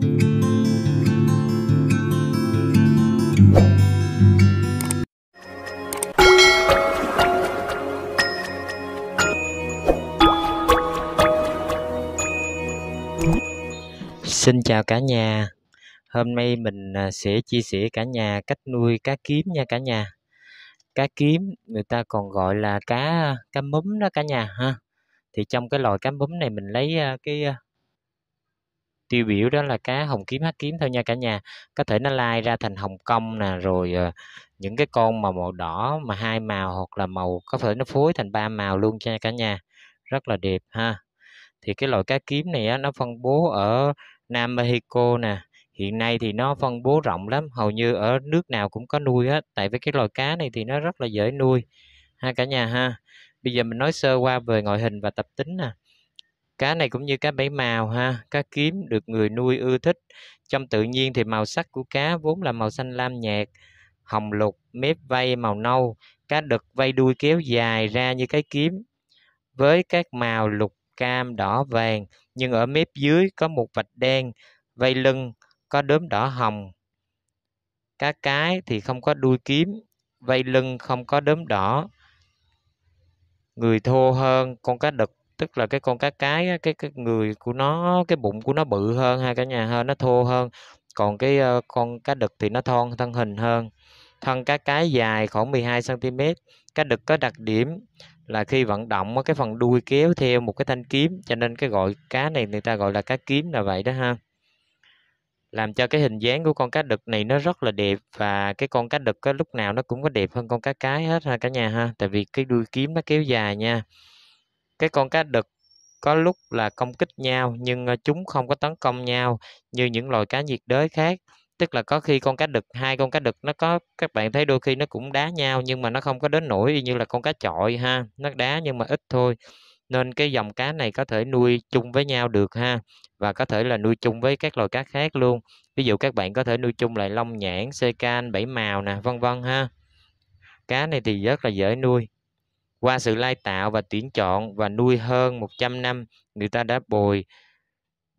Xin chào cả nhà. Hôm nay mình à, sẽ chia sẻ cả nhà cách nuôi cá kiếm nha cả nhà. Cá kiếm người ta còn gọi là cá cá mắm đó cả nhà ha. Thì trong cái loài cá mắm này mình lấy à, cái à, tiêu biểu đó là cá hồng kiếm hắc kiếm thôi nha cả nhà có thể nó lai ra thành hồng kông nè rồi ờ, những cái con mà màu đỏ mà hai màu hoặc là màu có thể nó phối thành ba màu luôn cho cả nhà rất là đẹp ha thì cái loại cá kiếm này á, nó phân bố ở Nam Mexico nè hiện nay thì nó phân bố rộng lắm hầu như ở nước nào cũng có nuôi hết tại vì cái loài cá này thì nó rất là dễ nuôi ha cả nhà ha bây giờ mình nói sơ qua về ngoại hình và tập tính nè cá này cũng như cá bảy màu ha cá kiếm được người nuôi ưa thích trong tự nhiên thì màu sắc của cá vốn là màu xanh lam nhạt hồng lục mép vây màu nâu cá đực vây đuôi kéo dài ra như cái kiếm với các màu lục cam đỏ vàng nhưng ở mép dưới có một vạch đen vây lưng có đốm đỏ hồng cá cái thì không có đuôi kiếm vây lưng không có đốm đỏ người thô hơn con cá đực tức là cái con cá cái cái cái người của nó cái bụng của nó bự hơn ha cả nhà hơn nó thô hơn còn cái uh, con cá đực thì nó thon thân hình hơn thân cá cái dài khoảng 12 cm cá đực có đặc điểm là khi vận động cái phần đuôi kéo theo một cái thanh kiếm cho nên cái gọi cá này người ta gọi là cá kiếm là vậy đó ha làm cho cái hình dáng của con cá đực này nó rất là đẹp và cái con cá đực có lúc nào nó cũng có đẹp hơn con cá cái hết ha cả nhà ha tại vì cái đuôi kiếm nó kéo dài nha cái con cá đực có lúc là công kích nhau nhưng ờ, chúng không có tấn công nhau như những loài cá nhiệt đới khác. Tức là có khi con cá đực, hai con cá đực nó có các bạn thấy đôi khi nó cũng đá nhau nhưng mà nó không có đến nổi như là con cá chọi ha, nó đá nhưng mà ít thôi. Nên cái dòng cá này có thể nuôi chung với nhau được ha và có thể là nuôi chung với các loài cá khác luôn. Ví dụ các bạn có thể nuôi chung lại long nhãn, sê can, bảy màu nè, vân vân ha. Cá này thì rất là dễ nuôi. Qua sự lai tạo và tuyển chọn và nuôi hơn 100 năm, người ta đã bồi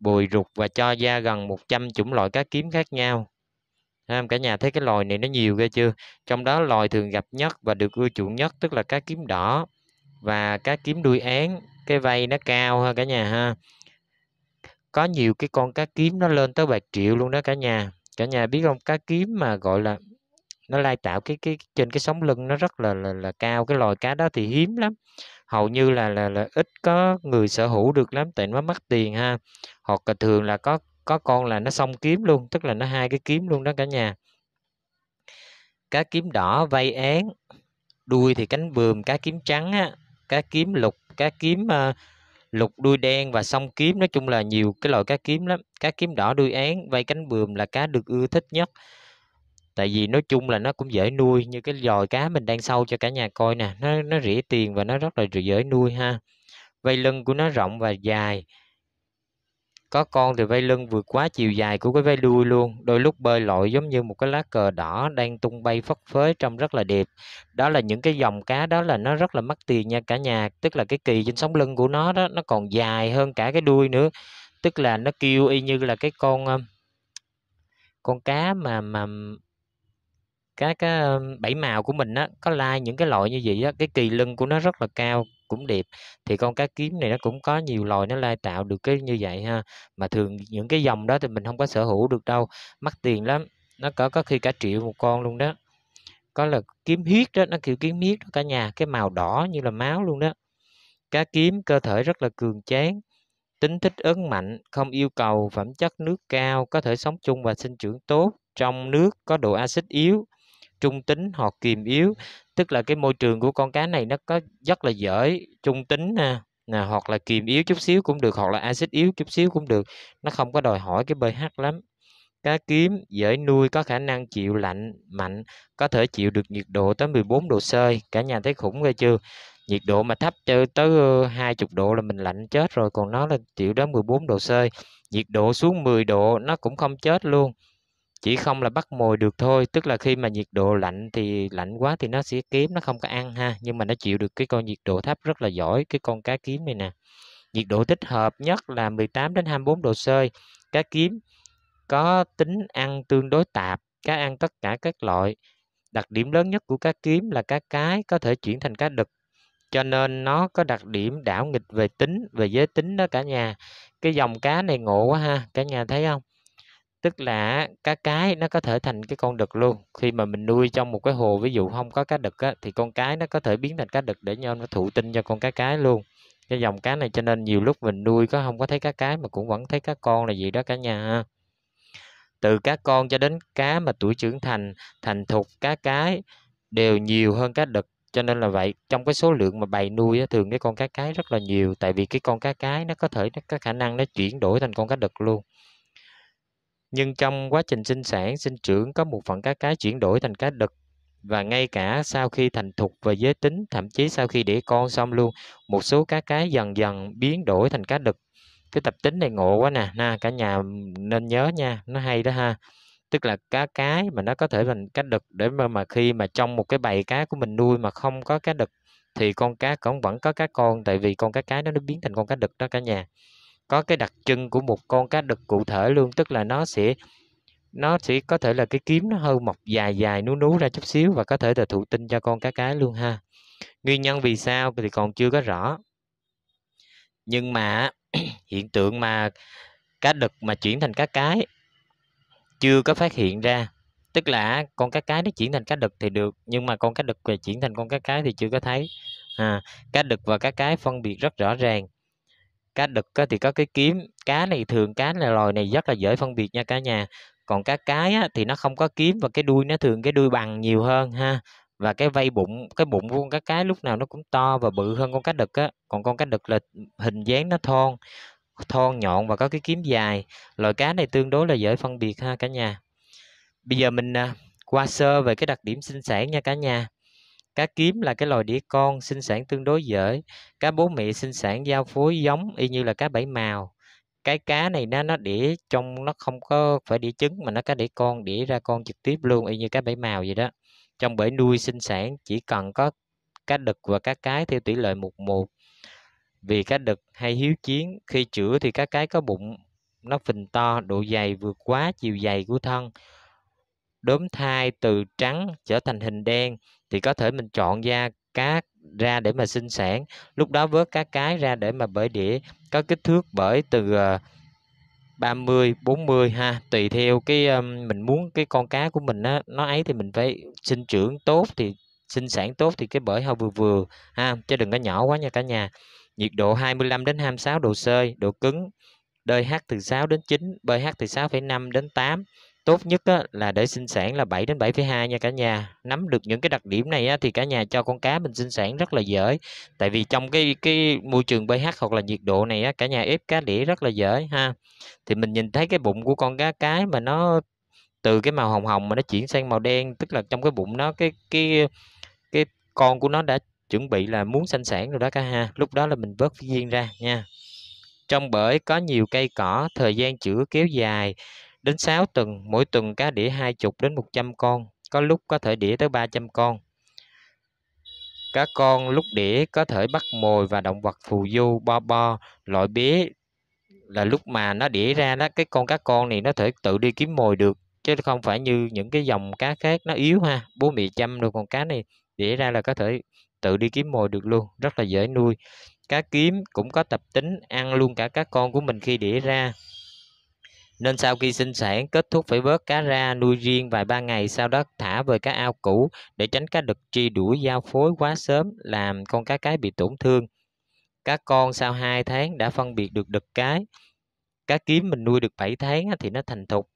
bồi rục và cho ra gần 100 chủng loại cá kiếm khác nhau. À, cả nhà thấy cái loài này nó nhiều ghê chưa? Trong đó loài thường gặp nhất và được ưa chuộng nhất tức là cá kiếm đỏ và cá kiếm đuôi én, cái vây nó cao ha cả nhà ha. Có nhiều cái con cá kiếm nó lên tới bạc triệu luôn đó cả nhà. Cả nhà biết không, cá kiếm mà gọi là nó lai tạo cái cái trên cái sóng lưng nó rất là là, là cao cái loài cá đó thì hiếm lắm hầu như là là là ít có người sở hữu được lắm tại nó mất tiền ha hoặc là thường là có có con là nó xong kiếm luôn tức là nó hai cái kiếm luôn đó cả nhà cá kiếm đỏ vây én đuôi thì cánh bườm cá kiếm trắng á cá kiếm lục cá kiếm uh, lục đuôi đen và song kiếm nói chung là nhiều cái loại cá kiếm lắm cá kiếm đỏ đuôi én vây cánh bườm là cá được ưa thích nhất tại vì nói chung là nó cũng dễ nuôi như cái giòi cá mình đang sâu cho cả nhà coi nè nó nó rỉa tiền và nó rất là dễ nuôi ha vây lưng của nó rộng và dài có con thì vây lưng vượt quá chiều dài của cái vây đuôi luôn đôi lúc bơi lội giống như một cái lá cờ đỏ đang tung bay phất phới trông rất là đẹp đó là những cái dòng cá đó là nó rất là mắc tiền nha cả nhà tức là cái kỳ trên sóng lưng của nó đó nó còn dài hơn cả cái đuôi nữa tức là nó kêu y như là cái con con cá mà mà các cái bảy màu của mình á có like những cái loại như vậy á cái kỳ lưng của nó rất là cao cũng đẹp thì con cá kiếm này nó cũng có nhiều loài nó lai tạo được cái như vậy ha mà thường những cái dòng đó thì mình không có sở hữu được đâu mắc tiền lắm nó có có khi cả triệu một con luôn đó có là kiếm huyết đó nó kiểu kiếm huyết đó cả nhà cái màu đỏ như là máu luôn đó cá kiếm cơ thể rất là cường tráng tính thích ứng mạnh không yêu cầu phẩm chất nước cao có thể sống chung và sinh trưởng tốt trong nước có độ axit yếu trung tính hoặc kiềm yếu tức là cái môi trường của con cá này nó có rất là dễ trung tính nè nè hoặc là kiềm yếu chút xíu cũng được hoặc là axit yếu chút xíu cũng được nó không có đòi hỏi cái pH lắm cá kiếm dễ nuôi có khả năng chịu lạnh mạnh có thể chịu được nhiệt độ tới 14 độ C cả nhà thấy khủng ghê chưa nhiệt độ mà thấp tới, tới 20 độ là mình lạnh chết rồi còn nó là chịu đến 14 độ C nhiệt độ xuống 10 độ nó cũng không chết luôn chỉ không là bắt mồi được thôi tức là khi mà nhiệt độ lạnh thì lạnh quá thì nó sẽ kiếm nó không có ăn ha nhưng mà nó chịu được cái con nhiệt độ thấp rất là giỏi cái con cá kiếm này nè nhiệt độ thích hợp nhất là 18 đến 24 độ C cá kiếm có tính ăn tương đối tạp cá ăn tất cả các loại đặc điểm lớn nhất của cá kiếm là cá cái có thể chuyển thành cá đực cho nên nó có đặc điểm đảo nghịch về tính về giới tính đó cả nhà cái dòng cá này ngộ quá ha cả nhà thấy không tức là cá cái nó có thể thành cái con đực luôn khi mà mình nuôi trong một cái hồ ví dụ không có cá đực á, thì con cái nó có thể biến thành cá đực để nhau nó thụ tinh cho con cá cái luôn cái dòng cá này cho nên nhiều lúc mình nuôi có không có thấy cá cái mà cũng vẫn thấy cá con là gì đó cả nhà ha từ cá con cho đến cá mà tuổi trưởng thành thành thục cá cái đều nhiều hơn cá đực cho nên là vậy trong cái số lượng mà bày nuôi á, thường cái con cá cái rất là nhiều tại vì cái con cá cái nó có thể nó có khả năng nó chuyển đổi thành con cá đực luôn nhưng trong quá trình sinh sản, sinh trưởng có một phần cá cái chuyển đổi thành cá đực và ngay cả sau khi thành thục về giới tính, thậm chí sau khi đẻ con xong luôn, một số cá cái dần dần biến đổi thành cá đực. Cái tập tính này ngộ quá nè, na cả nhà nên nhớ nha, nó hay đó ha. Tức là cá cái mà nó có thể thành cá đực để mà mà khi mà trong một cái bầy cá của mình nuôi mà không có cá đực thì con cá cũng vẫn có cá con tại vì con cá cái nó nó biến thành con cá đực đó cả nhà có cái đặc trưng của một con cá đực cụ thể luôn tức là nó sẽ nó sẽ có thể là cái kiếm nó hơi mọc dài dài nú nú ra chút xíu và có thể là thụ tinh cho con cá cái luôn ha nguyên nhân vì sao thì còn chưa có rõ nhưng mà hiện tượng mà cá đực mà chuyển thành cá cái chưa có phát hiện ra tức là con cá cái nó chuyển thành cá đực thì được nhưng mà con cá đực về chuyển thành con cá cái thì chưa có thấy à, cá đực và cá cái phân biệt rất rõ ràng cá đực á, thì có cái kiếm cá này thường cá này loài này rất là dễ phân biệt nha cả nhà còn cá cái á, thì nó không có kiếm và cái đuôi nó thường cái đuôi bằng nhiều hơn ha và cái vây bụng cái bụng của con cá cái lúc nào nó cũng to và bự hơn con cá đực á còn con cá đực là hình dáng nó thon thon nhọn và có cái kiếm dài loài cá này tương đối là dễ phân biệt ha cả nhà bây giờ mình à, qua sơ về cái đặc điểm sinh sản nha cả nhà Cá kiếm là cái loài đĩa con sinh sản tương đối dễ. Cá bố mẹ sinh sản giao phối giống y như là cá bảy màu. Cái cá này nó nó đĩa trong nó không có phải đĩa trứng mà nó cá đĩa con đĩa ra con trực tiếp luôn y như cá bảy màu vậy đó. Trong bể nuôi sinh sản chỉ cần có cá đực và cá cái theo tỷ lệ một một. Vì cá đực hay hiếu chiến, khi chữa thì cá cái có bụng nó phình to, độ dày vượt quá chiều dày của thân đốm thai từ trắng trở thành hình đen thì có thể mình chọn ra cá ra để mà sinh sản lúc đó vớt cá cái ra để mà bởi đĩa có kích thước bởi từ 30 ờ, 40 ha tùy theo cái um, mình muốn cái con cá của mình á nó ấy thì mình phải sinh trưởng tốt thì sinh sản tốt thì cái bể hơi vừa vừa ha chứ đừng có nhỏ quá nha cả nhà nhiệt độ 25 đến 26 độ C độ cứng DH từ 6 đến 9 Ph từ 6,5 đến 8 tốt nhất á, là để sinh sản là 7 đến 7,2 nha cả nhà nắm được những cái đặc điểm này á, thì cả nhà cho con cá mình sinh sản rất là dễ tại vì trong cái cái môi trường pH hoặc là nhiệt độ này á, cả nhà ép cá đĩa rất là dễ ha thì mình nhìn thấy cái bụng của con cá cái mà nó từ cái màu hồng hồng mà nó chuyển sang màu đen tức là trong cái bụng nó cái cái cái con của nó đã chuẩn bị là muốn sinh sản rồi đó cả ha lúc đó là mình vớt viên ra nha trong bởi có nhiều cây cỏ thời gian chữa kéo dài đến 6 tuần, mỗi tuần cá đĩa 20 đến 100 con, có lúc có thể đĩa tới 300 con. Cá con lúc đĩa có thể bắt mồi và động vật phù du, bo bo, loại bế là lúc mà nó đĩa ra đó cái con cá con này nó thể tự đi kiếm mồi được chứ không phải như những cái dòng cá khác nó yếu ha bố mẹ chăm rồi con cá này đĩa ra là có thể tự đi kiếm mồi được luôn rất là dễ nuôi cá kiếm cũng có tập tính ăn luôn cả cá con của mình khi đĩa ra nên sau khi sinh sản kết thúc phải vớt cá ra nuôi riêng vài ba ngày sau đó thả về cá ao cũ để tránh cá đực truy đuổi giao phối quá sớm làm con cá cái bị tổn thương. Cá con sau 2 tháng đã phân biệt được đực cái. Cá kiếm mình nuôi được 7 tháng thì nó thành thục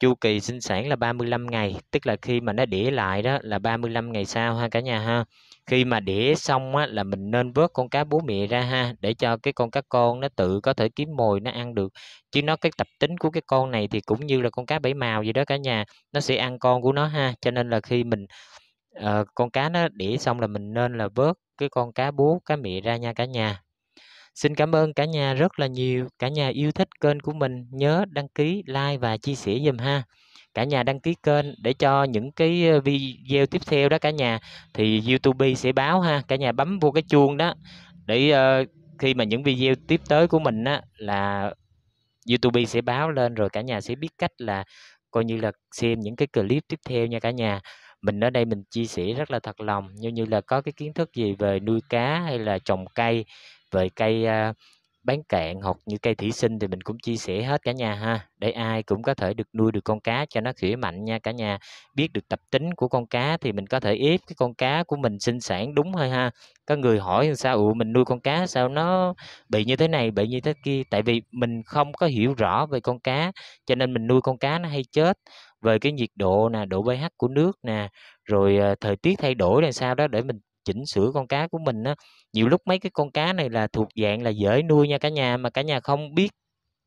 chu kỳ sinh sản là 35 ngày tức là khi mà nó đẻ lại đó là 35 ngày sau ha cả nhà ha khi mà đẻ xong á, là mình nên vớt con cá bố mẹ ra ha để cho cái con cá con nó tự có thể kiếm mồi nó ăn được chứ nó cái tập tính của cái con này thì cũng như là con cá bảy màu gì đó cả nhà nó sẽ ăn con của nó ha cho nên là khi mình uh, con cá nó đẻ xong là mình nên là vớt cái con cá bố cá mẹ ra nha cả nhà Xin cảm ơn cả nhà rất là nhiều. Vâng. Cả nhà yêu thích kênh của mình nhớ đăng ký, like và chia sẻ dùm ha. Cả nhà đăng ký kênh để cho những cái ờ, video tiếp theo đó cả nhà thì YouTube sẽ báo ha. Cả nhà bấm vô cái chuông đó để uh, khi mà những video tiếp tới của mình á là YouTube sẽ báo lên rồi cả nhà sẽ biết cách là coi như là xem những cái clip tiếp theo nha cả nhà mình ở đây mình chia sẻ rất là thật lòng như như là có cái kiến thức gì về nuôi cá hay là trồng cây về cây bán cạn hoặc như cây thủy sinh thì mình cũng chia sẻ hết cả nhà ha để ai cũng có thể được nuôi được con cá cho nó khỏe mạnh nha cả nhà biết được tập tính của con cá thì mình có thể ép cái con cá của mình sinh sản đúng thôi ha có người hỏi sao ụ mình nuôi con cá sao nó bị như thế này bị như thế kia tại vì mình không có hiểu rõ về con cá cho nên mình nuôi con cá nó hay chết về cái nhiệt độ nè độ pH của nước nè rồi ờ, thời tiết thay đổi là sao đó để mình chỉnh sửa con cá của mình á nhiều lúc mấy cái con cá này là thuộc dạng là dễ nuôi nha cả nhà mà cả nhà không biết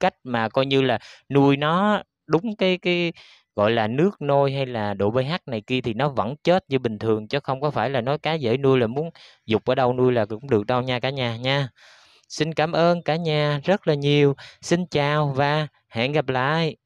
cách mà coi như là nuôi nó đúng cái cái gọi là nước nôi hay là độ pH này kia thì nó vẫn chết như bình thường chứ không có phải là nói cá dễ nuôi là muốn dục ở đâu nuôi là cũng được đâu nha cả nhà nha. Xin cảm ơn cả nhà rất là nhiều. Xin chào và hẹn gặp lại.